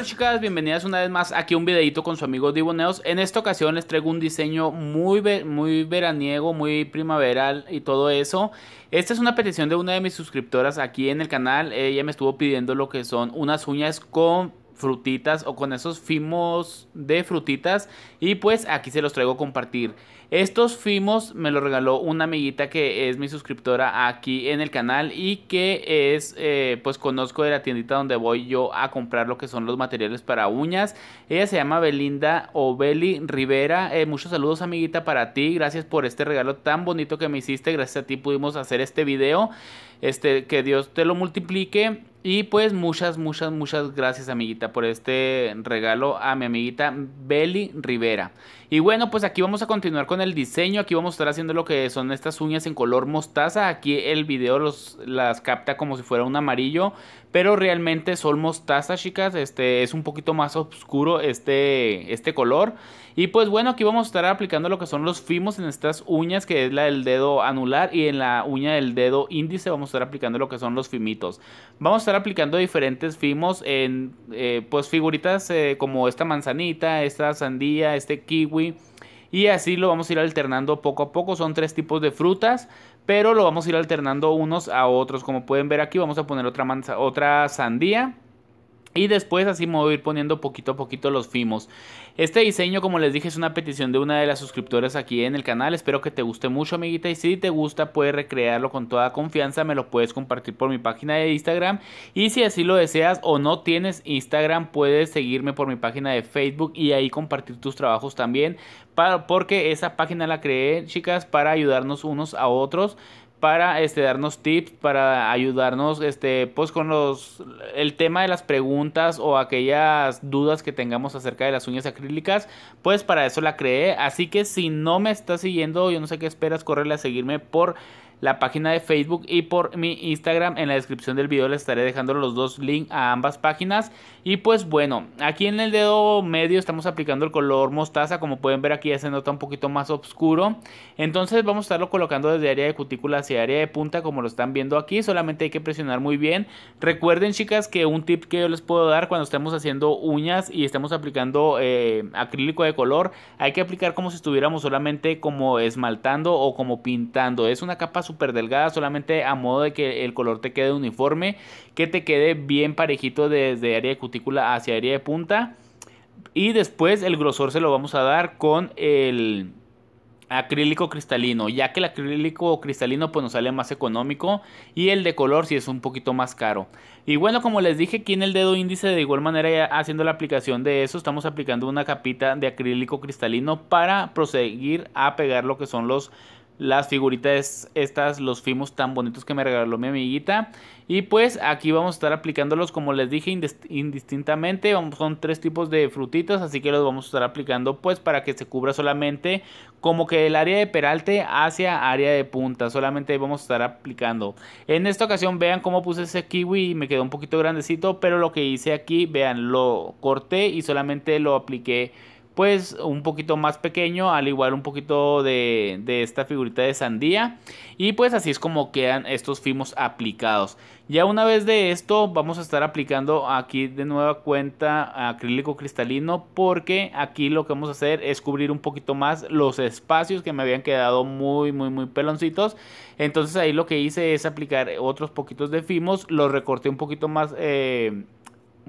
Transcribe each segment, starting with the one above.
Hola chicas, bienvenidas una vez más aquí a un videito con su amigo Diboneos. En esta ocasión les traigo un diseño muy, muy veraniego, muy primaveral y todo eso. Esta es una petición de una de mis suscriptoras aquí en el canal. Ella me estuvo pidiendo lo que son unas uñas con frutitas o con esos fimos de frutitas y pues aquí se los traigo a compartir. Estos fimos me los regaló una amiguita que es mi suscriptora aquí en el canal y que es eh, pues conozco de la tiendita donde voy yo a comprar lo que son los materiales para uñas. Ella se llama Belinda o Rivera. Eh, muchos saludos amiguita para ti. Gracias por este regalo tan bonito que me hiciste. Gracias a ti pudimos hacer este video. Este, que Dios te lo multiplique y pues muchas, muchas, muchas gracias amiguita por este regalo a mi amiguita Beli Rivera. Y bueno, pues aquí vamos a continuar con el diseño. Aquí vamos a estar haciendo lo que son estas uñas en color mostaza. Aquí el video las capta como si fuera un amarillo. Pero realmente son mostaza, chicas. Este es un poquito más oscuro este, este color. Y pues bueno, aquí vamos a estar aplicando lo que son los fimos en estas uñas, que es la del dedo anular. Y en la uña del dedo índice vamos a estar aplicando lo que son los fimitos. Vamos a estar aplicando diferentes fimos en eh, pues figuritas eh, como esta manzanita, esta sandía, este kiwi y así lo vamos a ir alternando poco a poco. Son tres tipos de frutas, pero lo vamos a ir alternando unos a otros. Como pueden ver aquí, vamos a poner otra, otra sandía. Y después así me voy a ir poniendo poquito a poquito los fimos. Este diseño, como les dije, es una petición de una de las suscriptoras aquí en el canal. Espero que te guste mucho, amiguita. Y si te gusta, puedes recrearlo con toda confianza. Me lo puedes compartir por mi página de Instagram. Y si así lo deseas o no tienes Instagram, puedes seguirme por mi página de Facebook y ahí compartir tus trabajos también. porque esa página la creé, chicas, para ayudarnos unos a otros para este, darnos tips, para ayudarnos este, pues, con los, el tema de las preguntas o aquellas dudas que tengamos acerca de las uñas acrílicas pues para eso la creé. Así que si no me estás siguiendo, yo no sé qué esperas, correle a seguirme por la página de Facebook y por mi Instagram. En la descripción del video les estaré dejando los dos links a ambas páginas. Y pues bueno, aquí en el dedo medio estamos aplicando el color mostaza. Como pueden ver aquí ya se nota un poquito más oscuro. Entonces vamos a estarlo colocando desde área de cutícula hacia área de punta como lo están viendo aquí. Solamente hay que presionar muy bien. Recuerden chicas que un tip que yo les puedo dar cuando estemos haciendo uñas y estemos aplicando eh, acrílico de color. Hay que aplicar como si estuviéramos solamente como esmaltando o como pintando. Es una capa super delgada, solamente a modo de que el color te quede uniforme, que te quede bien parejito desde área de cutícula hacia área de punta. Y después el grosor se lo vamos a dar con el acrílico cristalino, ya que el acrílico cristalino pues nos sale más económico y el de color si es un poquito más caro. Y bueno, como les dije aquí en el dedo índice de igual manera ya haciendo la aplicación de eso, estamos aplicando una capita de acrílico cristalino para proseguir a pegar lo que son los las figuritas estas, los fimos tan bonitos que me regaló mi amiguita. Y pues aquí vamos a estar aplicándolos, como les dije, indistintamente. son tres tipos de frutitas, así que los vamos a estar aplicando pues para que se cubra solamente como que el área de peralte hacia área de punta. Solamente vamos a estar aplicando. En esta ocasión vean cómo puse ese kiwi y me quedó un poquito grandecito, pero lo que hice aquí, vean, lo corté y solamente lo apliqué pues un poquito más pequeño, al igual un poquito de, esta figurita de sandía. Y pues así es como quedan estos fimos aplicados. Ya una vez de esto vamos a estar aplicando aquí de nueva cuenta acrílico cristalino porque aquí lo que vamos a hacer es cubrir un poquito más los espacios que me habían quedado muy muy muy peloncitos. Entonces ahí lo que hice es aplicar otros poquitos de fimos, los recorté un poquito más... Eh,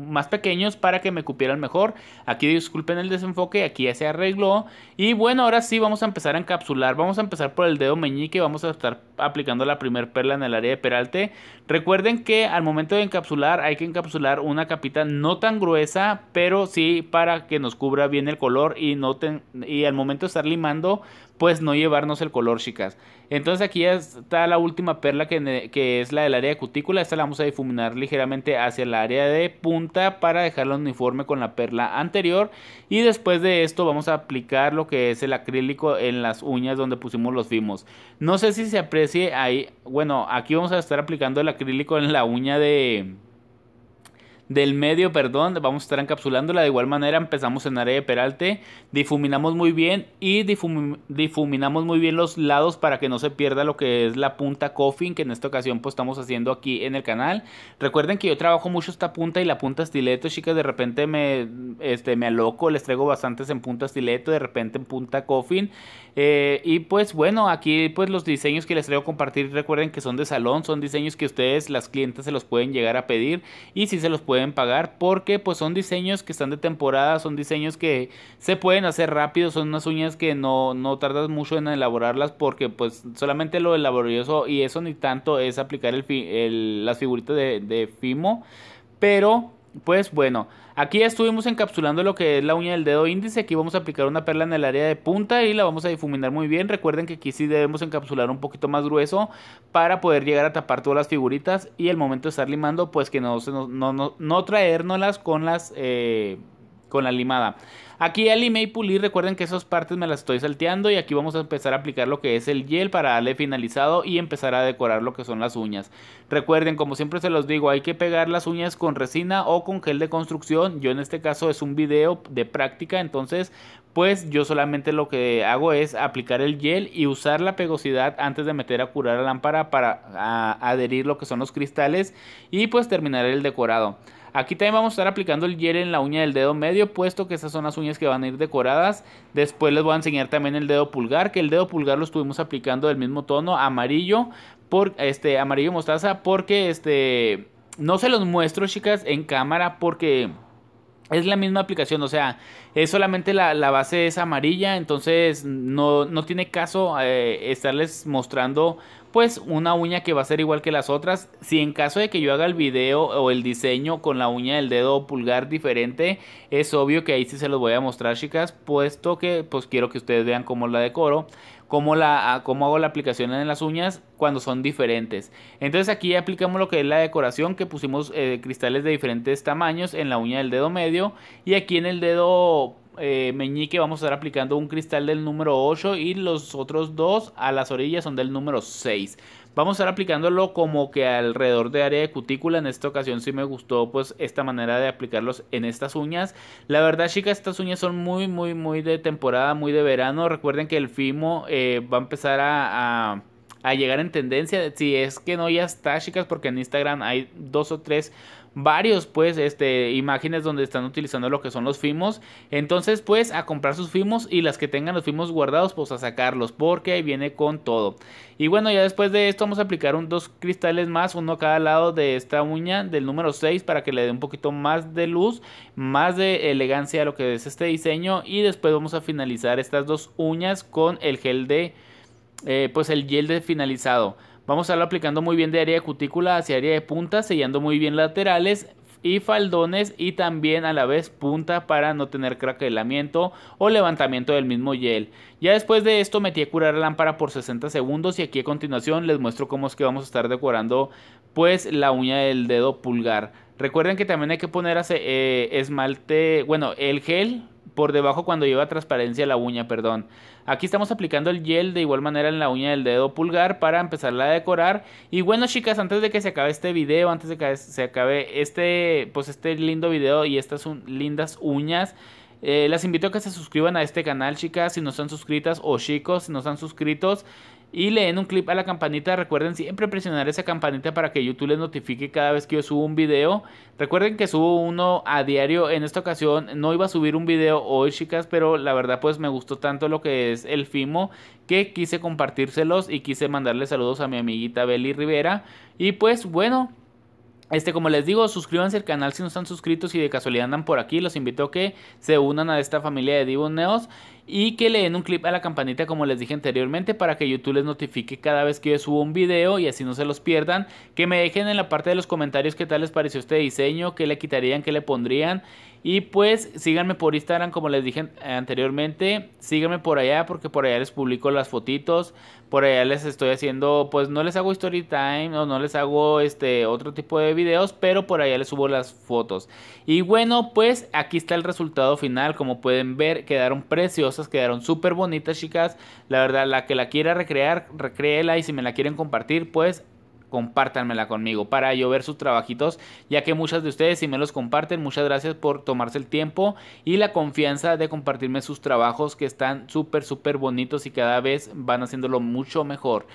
más pequeños para que me cupieran mejor. Aquí disculpen el desenfoque, aquí ya se arregló. Y bueno, ahora sí vamos a empezar a encapsular. Vamos a empezar por el dedo meñique, vamos a estar aplicando la primer perla en el área de peralte. Recuerden que al momento de encapsular hay que encapsular una capita no tan gruesa, pero sí para que nos cubra bien el color y, no y al momento de estar limando, pues no llevarnos el color, chicas. Entonces aquí ya está la última perla que, que es la del área de cutícula. Esta la vamos a difuminar ligeramente hacia el área de punta para dejarla uniforme con la perla anterior. Y después de esto vamos a aplicar lo que es el acrílico en las uñas donde pusimos los fimos. No sé si se aprecia bueno, aquí vamos a estar aplicando el acrílico en la uña de, del medio, perdón, vamos a estar encapsulándola. De igual manera empezamos en área de peralte, difuminamos muy bien y difuminamos muy bien los lados para que no se pierda lo que es la punta coffin que en esta ocasión pues estamos haciendo aquí en el canal. Recuerden que yo trabajo mucho esta punta y la punta estileto, chicas, de repente me, este, me aloco, les traigo bastantes en punta estileto, de repente en punta coffin. Eh, y pues bueno, aquí pues los diseños que les traigo a compartir, recuerden que son de salón, son diseños que ustedes, las clientes, se los pueden llegar a pedir y si se los pueden pagar porque pues son diseños que están de temporada, son diseños que se pueden hacer rápido, son unas uñas que no, no tardas mucho en elaborarlas porque pues solamente lo laborioso y eso ni tanto es aplicar el, las figuritas de, de Fimo, pero pues bueno, aquí ya estuvimos encapsulando lo que es la uña del dedo índice. Aquí vamos a aplicar una perla en el área de punta y la vamos a difuminar muy bien. Recuerden que aquí sí debemos encapsular un poquito más grueso para poder llegar a tapar todas las figuritas y el momento de estar limando, pues que no, no, con las... Eh, con la limada. Aquí alime y pulir, recuerden que esas partes me las estoy salteando y aquí vamos a empezar a aplicar lo que es el gel para darle finalizado y empezar a decorar lo que son las uñas. Recuerden, como siempre se los digo, hay que pegar las uñas con resina o con gel de construcción. Yo en este caso es un video de práctica, entonces pues yo solamente lo que hago es aplicar el gel y usar la pegosidad antes de meter a curar la lámpara para adherir lo que son los cristales y pues terminar el decorado. Aquí también vamos a estar aplicando el gel en la uña del dedo medio, puesto que esas son las uñas que van a ir decoradas. Después les voy a enseñar también el dedo pulgar, que el dedo pulgar lo estuvimos aplicando del mismo tono amarillo, por, este, amarillo mostaza, porque este, no se los muestro chicas en cámara porque... Es la misma aplicación, o sea, es solamente la, base es amarilla, entonces no, tiene caso eh, estarles mostrando pues una uña que va a ser igual que las otras. Si en caso de que yo haga el video o el diseño con la uña del dedo pulgar diferente, es obvio que ahí sí se los voy a mostrar, chicas, puesto que pues quiero que ustedes vean cómo la decoro. Cómo, la, ah, hago la aplicación en las uñas cuando son diferentes. Entonces aquí aplicamos lo que es la decoración que pusimos eh, cristales de diferentes tamaños en la uña del dedo medio y aquí en el dedo eh, meñique vamos a estar aplicando un cristal del número 8 y los otros dos a las orillas son del número 6. Vamos a estar aplicándolo como que alrededor de área de cutícula. En esta ocasión sí me gustó pues esta manera de aplicarlos en estas uñas. La verdad chicas, estas uñas son muy muy muy de temporada, muy de verano. Recuerden que el Fimo eh, va a empezar a a llegar en tendencia. Si es que no ya está, chicas, porque en Instagram hay dos o tres, varios, pues, este, imágenes donde están utilizando lo que son los fimos. Entonces, pues, a comprar sus fimos y las que tengan los fimos guardados, pues, a sacarlos, porque ahí viene con todo. Y bueno, ya después de esto vamos a aplicar dos cristales más, uno a cada lado de esta uña del número 6 para que le dé un poquito más de luz, más de elegancia a lo que es este diseño. Y después vamos a finalizar estas dos uñas con el gel de eh, pues el gel de finalizado. Vamos a estarlo aplicando muy bien de área de cutícula hacia área de punta, sellando muy bien laterales y faldones y también a la vez punta para no tener craquelamiento o levantamiento del mismo gel. Ya después de esto metí a curar la lámpara por 60 segundos y aquí a continuación les muestro cómo es que vamos a estar decorando pues la uña del dedo pulgar. Recuerden que también hay que poner eh, esmalte, bueno, el gel por debajo cuando lleva transparencia la uña, perdón. Aquí estamos aplicando el gel de igual manera en la uña del dedo pulgar para empezarla a decorar. Y bueno, chicas, antes de que se acabe este video, antes de que se acabe este, pues este lindo video y estas son lindas uñas, eh, las invito a que se suscriban a este canal, chicas, si no están suscritas, o chicos, si no están suscritos. Y le den un clip a la campanita. Recuerden siempre presionar esa campanita para que YouTube les notifique cada vez que yo subo un video. Recuerden que subo uno a diario. En esta ocasión no iba a subir un video hoy, chicas. Pero la verdad pues me gustó tanto lo que es el Fimo. Que quise compartírselos y quise mandarle saludos a mi amiguita Beli Rivera. Y pues bueno. Este, como les digo, suscríbanse al canal si no están suscritos y de casualidad andan por aquí. Los invito a que se unan a esta familia de Divo Neos y que le den un clip a la campanita como les dije anteriormente para que YouTube les notifique cada vez que yo subo un video y así no se los pierdan. Que me dejen en la parte de los comentarios qué tal les pareció este diseño, qué le quitarían, qué le pondrían y pues síganme por Instagram, como les dije anteriormente. Síganme por allá porque por allá les publico las fotitos. Por allá les estoy haciendo, pues no les hago story time o no les hago este otro tipo de videos, pero por allá les subo las fotos. Y bueno, pues aquí está el resultado final. Como pueden ver, quedaron preciosas, quedaron súper bonitas, chicas. La verdad, la que la quiera recrear, recréela y si me la quieren compartir, pues compártanmela conmigo para yo ver sus trabajitos, ya que muchas de ustedes si me los comparten, muchas gracias por tomarse el tiempo y la confianza de compartirme sus trabajos que están súper, súper bonitos y cada vez van haciéndolo mucho mejor.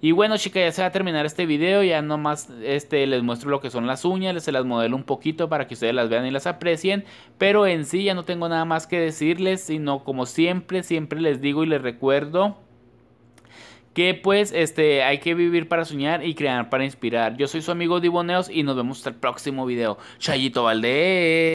Y bueno, chicas, ya se va a terminar este video. Ya nomás este, les muestro lo que son las uñas. Les se las modelo un poquito para que ustedes las vean y las aprecien. Pero en sí ya no tengo nada más que decirles. Sino como siempre, siempre les digo y les recuerdo que pues este, hay que vivir para soñar y crear para inspirar. Yo soy su amigo Diboneos y nos vemos hasta el próximo video. Chayito Valdez.